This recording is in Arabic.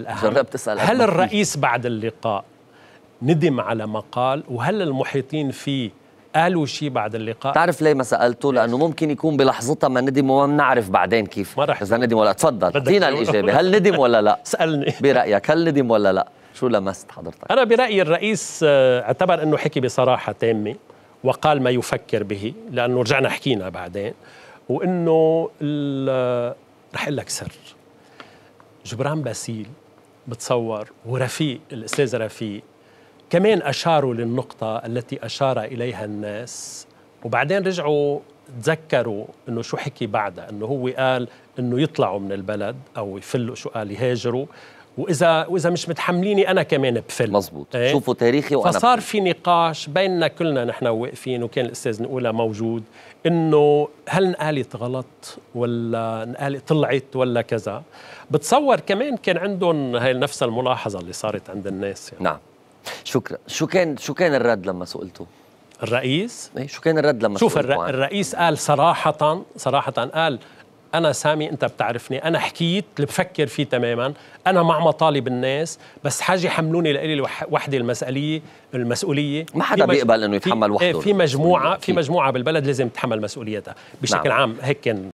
الأهم جربت أسأل هل الرئيس بعد اللقاء ندم على ما قال وهل المحيطين فيه قالوا شيء بعد اللقاء تعرف ليه ما سالته لانه ممكن يكون بلحظتها ما ندم وما بنعرف بعدين كيف ما رح اذا ندم ولا تفضل اعطينا الاجابه هل ندم ولا لا سالني برايك هل ندم ولا لا شو لمست حضرتك انا برايي الرئيس آه، اعتبر انه حكي بصراحه تامه وقال ما يفكر به لانه رجعنا حكينا بعدين وانه رح اقول لك سر جبران باسيل بتصور ورفيق الأستاذ رفيق كمان أشاروا للنقطة التي أشار إليها الناس وبعدين رجعوا تذكروا انه شو حكي بعدها انه هو قال انه يطلعوا من البلد او يفلوا شو قال يهاجروا واذا واذا مش متحمليني انا كمان بفل مزبوط ايه؟ شوفوا تاريخي وانا فصار بفل. في نقاش بيننا كلنا نحن واقفين وكان الاستاذ نقولا موجود انه هل انقالت غلط ولا انقالت طلعت ولا كذا بتصور كمان كان عندهم هاي نفس الملاحظه اللي صارت عند الناس يعني. نعم شكرا شو كان شو كان الرد لما سالته الرئيس ايه شو كان الرد لما شوف الرئيس قال صراحه صراحه قال انا سامي انت بتعرفني انا حكيت اللي بفكر فيه تماما انا مع مطالب الناس بس حاجه حملوني لإلي وحدي المسؤوليه المسؤوليه ما حدا مج... بيقبل انه يتحمل وحده إيه، في مجموعه في مجموعه بالبلد لازم تتحمل مسؤوليتها بشكل نعم. عام هيك